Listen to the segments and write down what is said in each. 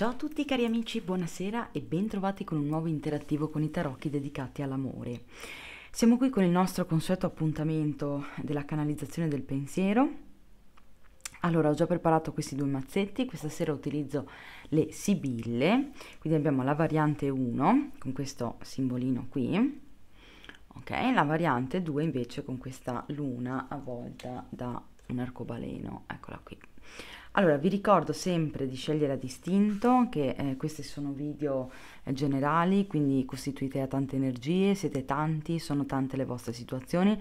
Ciao a tutti cari amici, buonasera e bentrovati con un nuovo interattivo con i tarocchi dedicati all'amore. Siamo qui con il nostro consueto appuntamento della canalizzazione del pensiero. Allora, ho già preparato questi due mazzetti, questa sera utilizzo le sibille, quindi abbiamo la variante 1 con questo simbolino qui, ok? La variante 2 invece con questa luna avvolta da un arcobaleno, eccola qui. Allora, vi ricordo sempre di scegliere a distinto, che eh, questi sono video eh, generali, quindi costituite a tante energie, siete tanti, sono tante le vostre situazioni,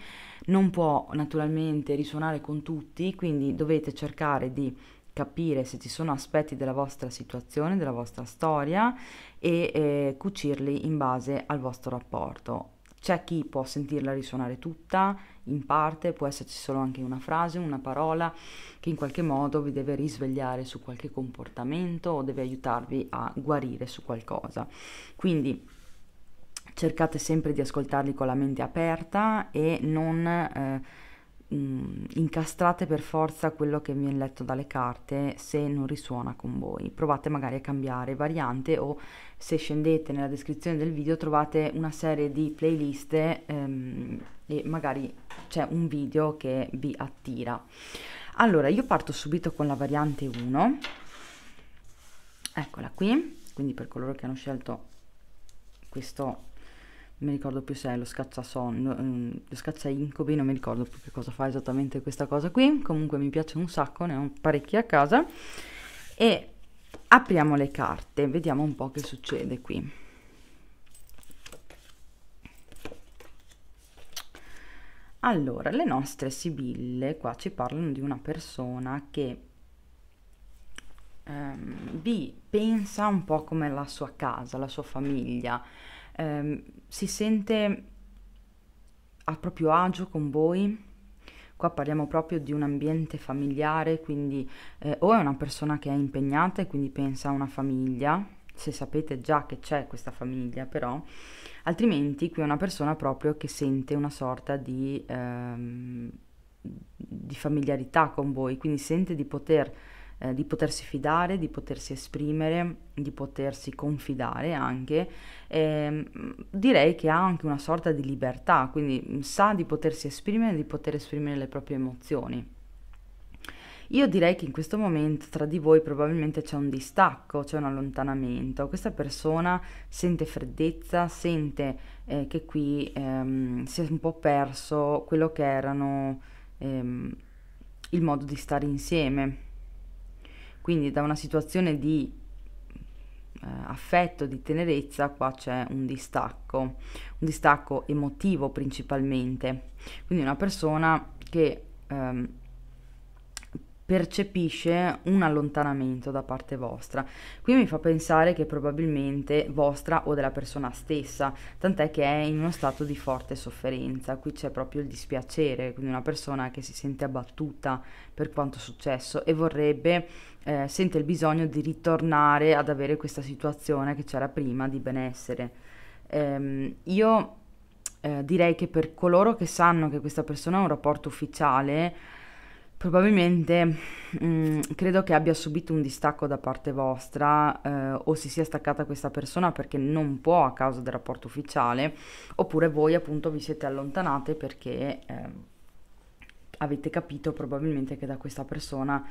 non può naturalmente risuonare con tutti, quindi dovete cercare di capire se ci sono aspetti della vostra situazione, della vostra storia e eh, cucirli in base al vostro rapporto c'è chi può sentirla risuonare tutta, in parte, può esserci solo anche una frase, una parola che in qualche modo vi deve risvegliare su qualche comportamento o deve aiutarvi a guarire su qualcosa. Quindi cercate sempre di ascoltarli con la mente aperta e non... Eh, mh, incastrate per forza quello che vi è letto dalle carte se non risuona con voi. Provate magari a cambiare variante o se scendete nella descrizione del video trovate una serie di playlist ehm, e magari c'è un video che vi attira. Allora, io parto subito con la variante 1. Eccola qui, quindi per coloro che hanno scelto questo mi ricordo più se è lo scacciasonno, ehm, lo scacciaincubi, non mi ricordo più che cosa fa esattamente questa cosa qui, comunque mi piace un sacco, ne ho parecchi a casa e apriamo le carte, vediamo un po' che succede qui. Allora, le nostre sibille qua ci parlano di una persona che ehm, vi pensa un po' come la sua casa, la sua famiglia, ehm, si sente a proprio agio con voi. Qua parliamo proprio di un ambiente familiare, quindi eh, o è una persona che è impegnata e quindi pensa a una famiglia, se sapete già che c'è questa famiglia però, altrimenti qui è una persona proprio che sente una sorta di, ehm, di familiarità con voi, quindi sente di poter eh, di potersi fidare, di potersi esprimere, di potersi confidare anche, eh, direi che ha anche una sorta di libertà, quindi mm, sa di potersi esprimere, di poter esprimere le proprie emozioni. Io direi che in questo momento tra di voi probabilmente c'è un distacco, c'è un allontanamento. Questa persona sente freddezza, sente eh, che qui ehm, si è un po' perso quello che erano ehm, il modo di stare insieme. Quindi da una situazione di eh, affetto, di tenerezza, qua c'è un distacco, un distacco emotivo principalmente. Quindi una persona che ehm, percepisce un allontanamento da parte vostra. Qui mi fa pensare che probabilmente vostra o della persona stessa, tant'è che è in uno stato di forte sofferenza. Qui c'è proprio il dispiacere, quindi una persona che si sente abbattuta per quanto successo e vorrebbe eh, sente il bisogno di ritornare ad avere questa situazione che c'era prima di benessere. Ehm, io eh, direi che per coloro che sanno che questa persona ha un rapporto ufficiale, probabilmente mh, mm, credo che abbia subito un distacco da parte vostra eh, o si sia staccata questa persona perché non può a causa del rapporto ufficiale oppure voi appunto vi siete allontanate perché eh, avete capito probabilmente che da questa persona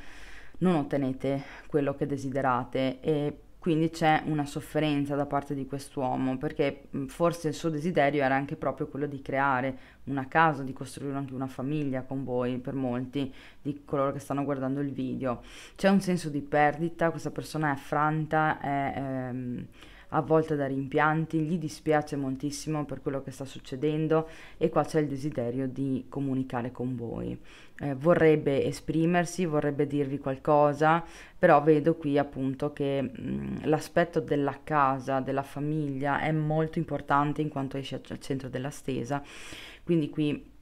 non ottenete quello che desiderate e quindi c'è una sofferenza da parte di quest'uomo perché forse il suo desiderio era anche proprio quello di creare una casa, di costruire anche una famiglia con voi, per molti di coloro che stanno guardando il video. C'è un senso di perdita, questa persona è affranta, è... Ehm, avvolta da rimpianti, gli dispiace moltissimo per quello che sta succedendo e qua c'è il desiderio di comunicare con voi. Eh, vorrebbe esprimersi, vorrebbe dirvi qualcosa, però vedo qui appunto che mm, l'aspetto della casa, della famiglia è molto importante in quanto esce al centro della stesa, quindi qui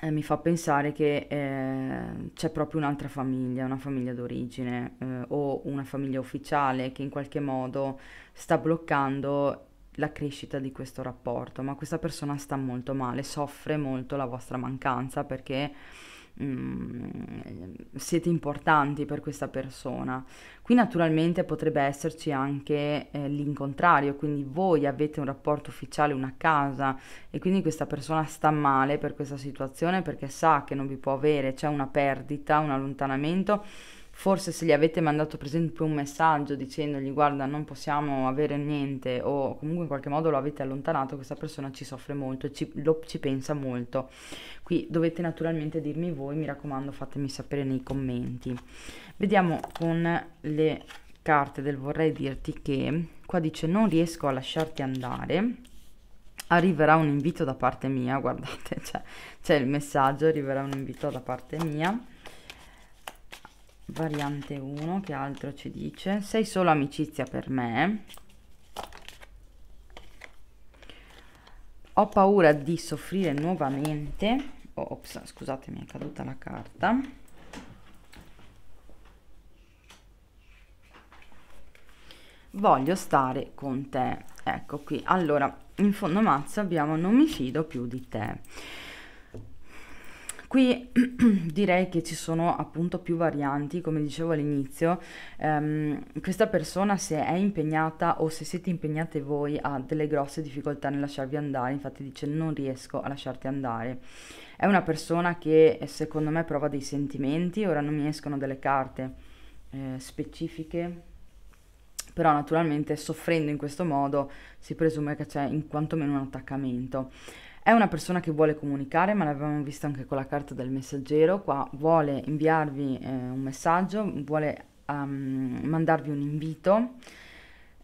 eh, mi fa pensare che eh, c'è proprio un'altra famiglia, una famiglia d'origine eh, o una famiglia ufficiale che in qualche modo sta bloccando la crescita di questo rapporto, ma questa persona sta molto male, soffre molto la vostra mancanza perché Mm, siete importanti per questa persona. Qui naturalmente potrebbe esserci anche eh, l'incontrario, quindi voi avete un rapporto ufficiale, una casa e quindi questa persona sta male per questa situazione perché sa che non vi può avere, c'è una perdita, un allontanamento Forse se gli avete mandato per esempio un messaggio dicendogli guarda non possiamo avere niente o comunque in qualche modo lo avete allontanato, questa persona ci soffre molto, ci, ci pensa molto. Qui dovete naturalmente dirmi voi, mi raccomando fatemi sapere nei commenti. Vediamo con le carte del vorrei dirti che qua dice non riesco a lasciarti andare arriverà un invito da parte mia guardate cioè, c'è cioè, il messaggio arriverà un invito da parte mia variante 1 che altro ci dice sei solo amicizia per me ho paura di soffrire nuovamente oh, ops, scusate mi è caduta la carta voglio stare con te ecco qui allora in fondo mazzo abbiamo non mi fido più di te Qui direi che ci sono appunto più varianti, come dicevo all'inizio, ehm, questa persona se è impegnata o se siete impegnate voi ha delle grosse difficoltà nel lasciarvi andare, infatti dice non riesco a lasciarti andare. È una persona che eh, secondo me prova dei sentimenti, ora non mi escono delle carte eh, specifiche, però naturalmente soffrendo in questo modo si presume che c'è in quantomeno un attaccamento. È una persona che vuole comunicare, ma l'abbiamo visto anche con la carta del messaggero, qua vuole inviarvi eh, un messaggio, vuole um, mandarvi un invito.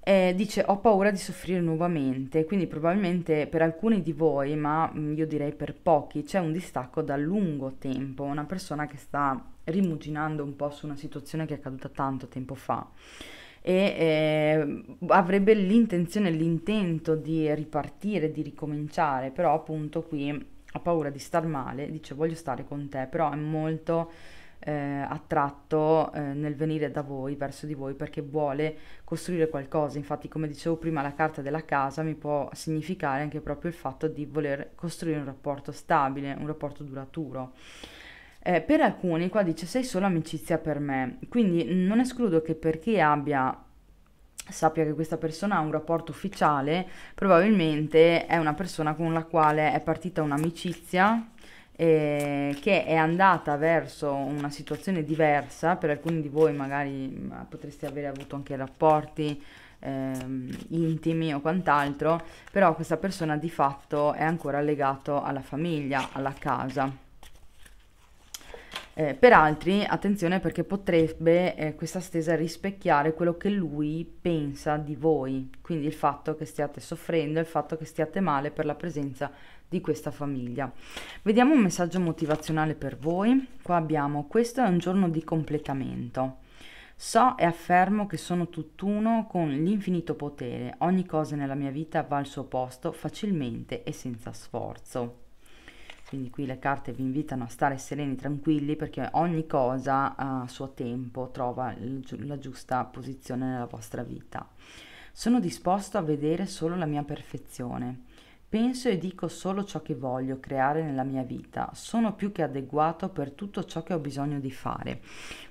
Eh, dice ho paura di soffrire nuovamente, quindi probabilmente per alcuni di voi, ma mm, io direi per pochi, c'è un distacco da lungo tempo, una persona che sta rimuginando un po' su una situazione che è accaduta tanto tempo fa e eh, avrebbe l'intenzione, l'intento di ripartire, di ricominciare, però appunto qui ha paura di star male, dice voglio stare con te, però è molto eh, attratto eh, nel venire da voi, verso di voi, perché vuole costruire qualcosa. Infatti, come dicevo prima, la carta della casa mi può significare anche proprio il fatto di voler costruire un rapporto stabile, un rapporto duraturo. Eh, per alcuni qua dice sei solo amicizia per me, quindi non escludo che perché abbia sappia che questa persona ha un rapporto ufficiale, probabilmente è una persona con la quale è partita un'amicizia eh, che è andata verso una situazione diversa, per alcuni di voi magari mm, potreste avere avuto anche rapporti ehm, intimi o quant'altro, però questa persona di fatto è ancora legata alla famiglia, alla casa. Eh, per altri, attenzione perché potrebbe eh, questa stesa rispecchiare quello che lui pensa di voi, quindi il fatto che stiate soffrendo, il fatto che stiate male per la presenza di questa famiglia. Vediamo un messaggio motivazionale per voi. Qua abbiamo questo è un giorno di completamento. So e affermo che sono tutt'uno con l'infinito potere, ogni cosa nella mia vita va al suo posto facilmente e senza sforzo. Quindi qui le carte vi invitano a stare sereni, tranquilli, perché ogni cosa eh, a suo tempo trova la giusta posizione nella vostra vita. Sono disposto a vedere solo la mia perfezione Penso e dico solo ciò che voglio creare nella mia vita, sono più che adeguato per tutto ciò che ho bisogno di fare.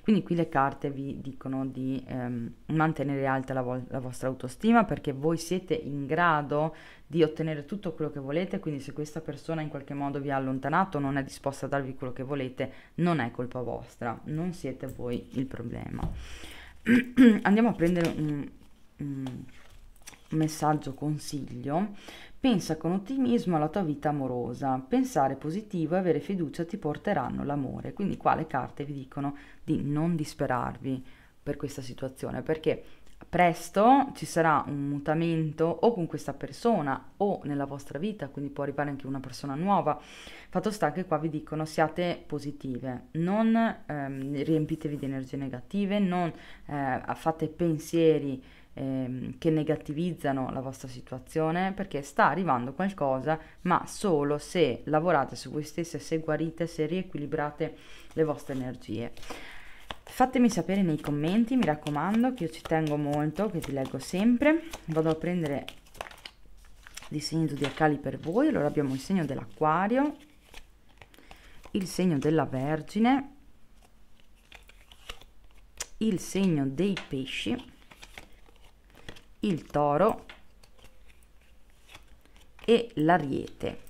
Quindi qui le carte vi dicono di ehm, mantenere alta la, vo- la vostra autostima perché voi siete in grado di ottenere tutto quello che volete, quindi se questa persona in qualche modo vi ha allontanato, non è disposta a darvi quello che volete, non è colpa vostra, non siete voi il problema. Andiamo a prendere un, un messaggio consiglio Pensa con ottimismo alla tua vita amorosa, pensare positivo e avere fiducia ti porteranno l'amore. Quindi qua le carte vi dicono di non disperarvi per questa situazione, perché presto ci sarà un mutamento o con questa persona o nella vostra vita, quindi può arrivare anche una persona nuova. Fatto sta che qua vi dicono siate positive, non ehm, riempitevi di energie negative, non eh, fate pensieri negativi ehm, che negativizzano la vostra situazione perché sta arrivando qualcosa, ma solo se lavorate su voi stesse, se guarite, se riequilibrate le vostre energie. Fatemi sapere nei commenti, mi raccomando, che io ci tengo molto, che ti leggo sempre. Vado a prendere i segni zodiacali per voi. Allora abbiamo il segno dell'acquario, il segno della Vergine, il segno dei pesci il toro e l'ariete.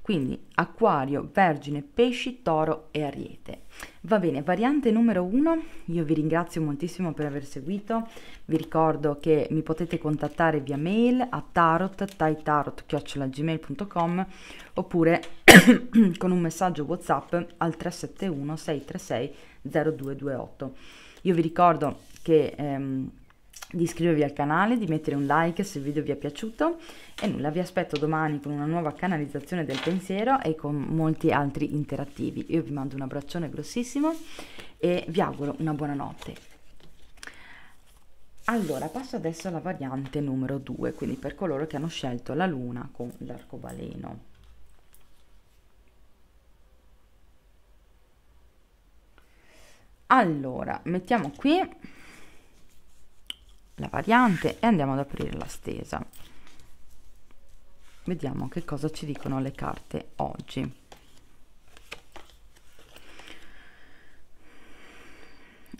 Quindi acquario, vergine, pesci, toro e ariete. Va bene, variante numero 1, io vi ringrazio moltissimo per aver seguito, vi ricordo che mi potete contattare via mail a tarot, taitarot.gmail.com oppure con un messaggio Whatsapp al 371 636 0228. Io vi ricordo che... Ehm, di iscrivervi al canale, di mettere un like se il video vi è piaciuto e nulla, vi aspetto domani con una nuova canalizzazione del pensiero e con molti altri interattivi. Io vi mando un abbraccione grossissimo e vi auguro una buona notte. Allora, passo adesso alla variante numero 2, quindi per coloro che hanno scelto la luna con l'arcobaleno. Allora, mettiamo qui la variante e andiamo ad aprire la stesa vediamo che cosa ci dicono le carte oggi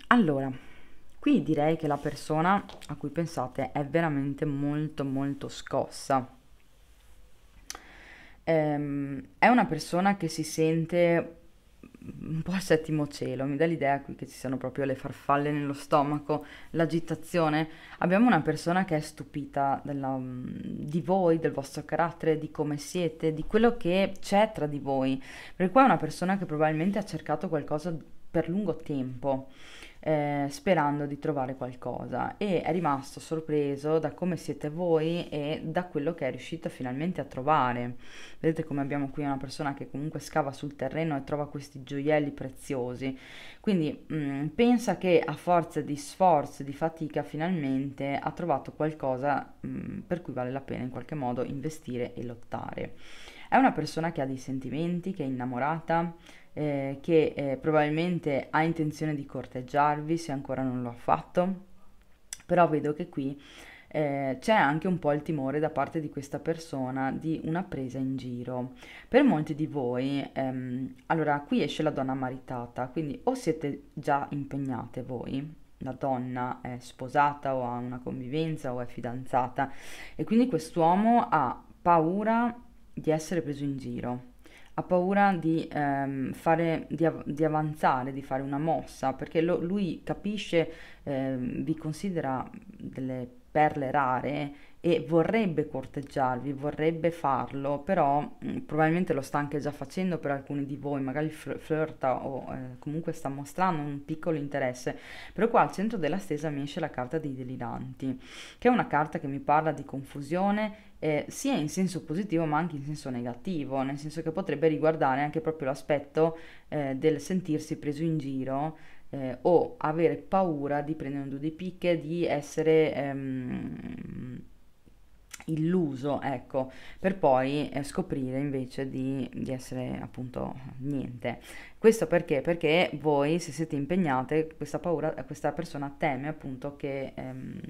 allora qui direi che la persona a cui pensate è veramente molto molto scossa ehm, è una persona che si sente un po' al settimo cielo, mi dà l'idea qui che ci siano proprio le farfalle nello stomaco, l'agitazione. Abbiamo una persona che è stupita della, mm, di voi, del vostro carattere, di come siete, di quello che c'è tra di voi. Perché qua è una persona che probabilmente ha cercato qualcosa per lungo tempo eh, sperando di trovare qualcosa e è rimasto sorpreso da come siete voi e da quello che è riuscito finalmente a trovare. Vedete come abbiamo qui una persona che comunque scava sul terreno e trova questi gioielli preziosi. Quindi mh, mm, pensa che a forza di sforzo, di fatica, finalmente ha trovato qualcosa mh, mm, per cui vale la pena in qualche modo investire e lottare. È una persona che ha dei sentimenti, che è innamorata, eh, che eh, probabilmente ha intenzione di corteggiarvi se ancora non lo ha fatto, però vedo che qui eh, c'è anche un po' il timore da parte di questa persona di una presa in giro. Per molti di voi, ehm, allora qui esce la donna maritata, quindi o siete già impegnate voi, la donna è sposata o ha una convivenza o è fidanzata e quindi quest'uomo ha paura di essere preso in giro ha paura di, ehm, fare, di, av- di, avanzare, di fare una mossa, perché lo, lui capisce, ehm, vi considera delle perle rare e vorrebbe corteggiarvi, vorrebbe farlo, però mh, mm, probabilmente lo sta anche già facendo per alcuni di voi, magari fl- flirta o eh, comunque sta mostrando un piccolo interesse, però qua al centro della stesa mi esce la carta dei deliranti, che è una carta che mi parla di confusione eh, sia in senso positivo ma anche in senso negativo, nel senso che potrebbe riguardare anche proprio l'aspetto eh, del sentirsi preso in giro eh, o avere paura di prendere un due di picche, di essere ehm, illuso, ecco, per poi eh, scoprire invece di, di, essere appunto niente. Questo perché? Perché voi se siete impegnate, questa paura, questa persona teme appunto che ehm,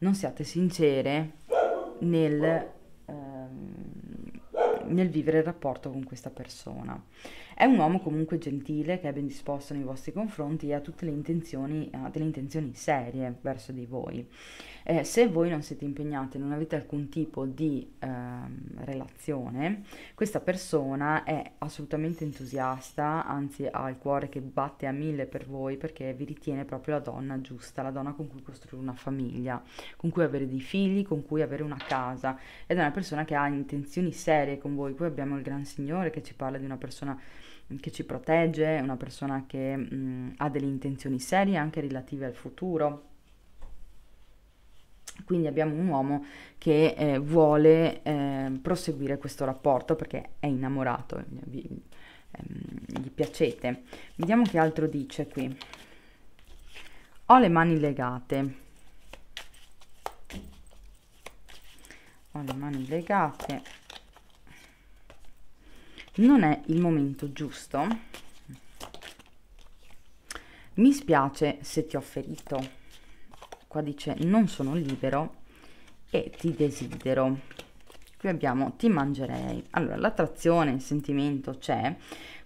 non siate sincere nel, ehm, nel vivere il rapporto con questa persona. È un uomo comunque gentile, che è ben disposto nei vostri confronti e ha tutte le intenzioni, ha delle intenzioni serie verso di voi. Eh, se voi non siete impegnati, e non avete alcun tipo di eh, relazione, questa persona è assolutamente entusiasta, anzi ha il cuore che batte a mille per voi perché vi ritiene proprio la donna giusta, la donna con cui costruire una famiglia, con cui avere dei figli, con cui avere una casa. Ed è una persona che ha intenzioni serie con voi. Qui abbiamo il Gran Signore che ci parla di una persona che ci protegge, una persona che mh, ha delle intenzioni serie anche relative al futuro. Quindi abbiamo un uomo che eh, vuole eh, proseguire questo rapporto perché è innamorato, vi, ehm, gli piacete. Vediamo che altro dice qui. Ho le mani legate. Ho le mani legate non è il momento giusto mi spiace se ti ho ferito qua dice non sono libero e ti desidero qui abbiamo ti mangerei allora l'attrazione il sentimento c'è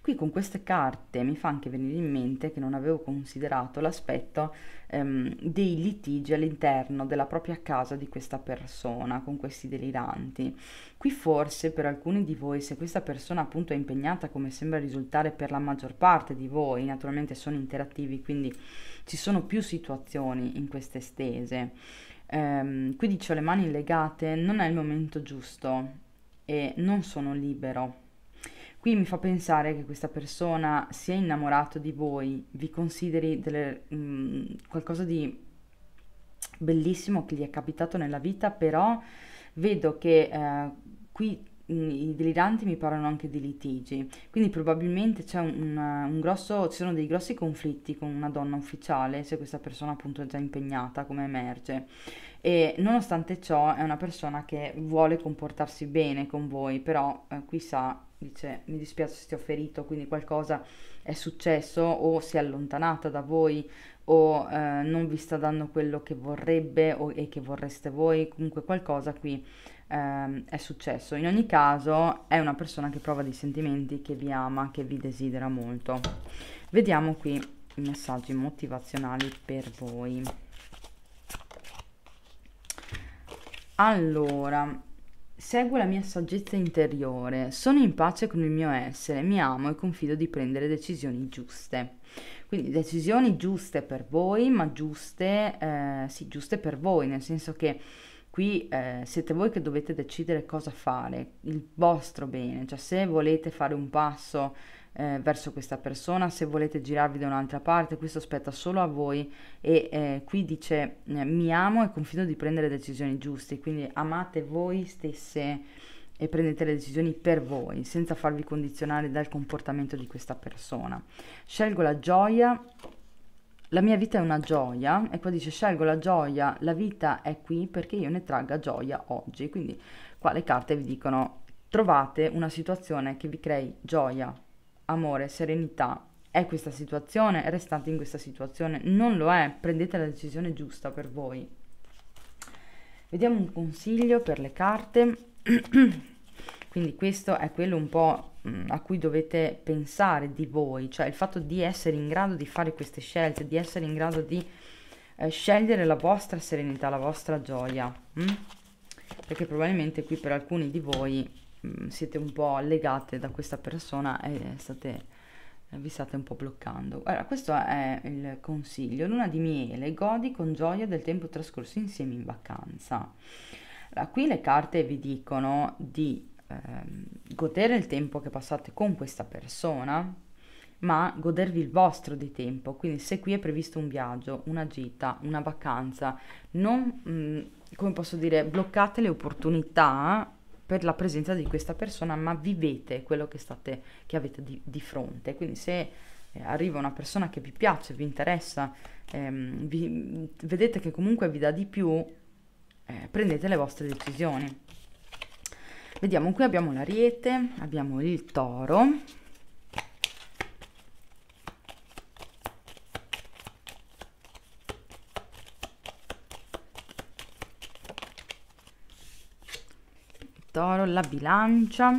qui con queste carte mi fa anche venire in mente che non avevo considerato l'aspetto ehm, dei litigi all'interno della propria casa di questa persona con questi deliranti qui forse per alcuni di voi se questa persona appunto è impegnata come sembra risultare per la maggior parte di voi naturalmente sono interattivi quindi ci sono più situazioni in queste stese ehm, quindi ho le mani legate, non è il momento giusto e non sono libero. Qui mi fa pensare che questa persona si è innamorata di voi, vi consideri delle, mh, mm, qualcosa di bellissimo che gli è capitato nella vita, però vedo che eh, qui i deliranti mi parlano anche di litigi, quindi probabilmente c'è un, un grosso, ci sono dei grossi conflitti con una donna ufficiale, se questa persona appunto è già impegnata, come emerge. E nonostante ciò è una persona che vuole comportarsi bene con voi, però eh, qui sa, dice mi dispiace se ti ho ferito, quindi qualcosa è successo o si è allontanata da voi o eh, non vi sta dando quello che vorrebbe o, e che vorreste voi, comunque qualcosa qui ehm, è successo. In ogni caso è una persona che prova dei sentimenti, che vi ama, che vi desidera molto. Vediamo qui i messaggi motivazionali per voi. Allora, seguo la mia saggezza interiore, sono in pace con il mio essere, mi amo e confido di prendere decisioni giuste. Quindi decisioni giuste per voi, ma giuste, eh, sì, giuste per voi, nel senso che Qui eh, siete voi che dovete decidere cosa fare, il vostro bene, cioè se volete fare un passo eh, verso questa persona, se volete girarvi da un'altra parte, questo spetta solo a voi e eh, qui dice eh, mi amo e confido di prendere decisioni giuste, quindi amate voi stesse e prendete le decisioni per voi, senza farvi condizionare dal comportamento di questa persona. Scelgo la gioia la mia vita è una gioia, e qua dice scelgo la gioia, la vita è qui perché io ne tragga gioia oggi. Quindi qua le carte vi dicono trovate una situazione che vi crei gioia, amore, serenità. È questa situazione, restate in questa situazione, non lo è, prendete la decisione giusta per voi. Vediamo un consiglio per le carte. Quindi questo è quello un po' Mm. a cui dovete pensare di voi, cioè il fatto di essere in grado di fare queste scelte, di essere in grado di eh, scegliere la vostra serenità, la vostra gioia, mh? Mm? perché probabilmente qui per alcuni di voi mh, mm, siete un po' legate da questa persona e state eh, vi state un po' bloccando. Allora, questo è il consiglio. Luna di miele, godi con gioia del tempo trascorso insieme in vacanza. Allora, qui le carte vi dicono di ehm, godere il tempo che passate con questa persona, ma godervi il vostro di tempo. Quindi se qui è previsto un viaggio, una gita, una vacanza, non, mh, mm, come posso dire, bloccate le opportunità per la presenza di questa persona, ma vivete quello che, state, che avete di, di fronte. Quindi se eh, arriva una persona che vi piace, vi interessa, ehm, vi, vedete che comunque vi dà di più, eh, prendete le vostre decisioni. Vediamo, qui abbiamo l'ariete, abbiamo il toro. toro, la bilancia,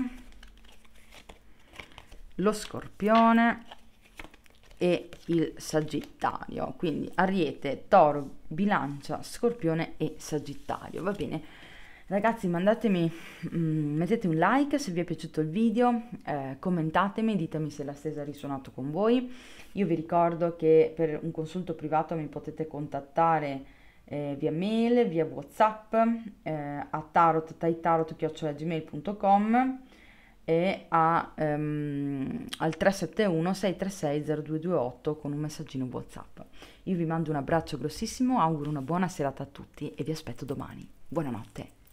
lo scorpione e il sagittario. Quindi ariete, toro, bilancia, scorpione e sagittario, va bene? Ragazzi mandatemi, mm, mettete un like se vi è piaciuto il video, eh, commentatemi, ditemi se la stesa ha risuonato con voi. Io vi ricordo che per un consulto privato mi potete contattare eh, via mail, via whatsapp, eh, a tarot, taitarot.gmail.com e a, ehm, al 371 636 0228 con un messaggino whatsapp. Io vi mando un abbraccio grossissimo, auguro una buona serata a tutti e vi aspetto domani. Buonanotte.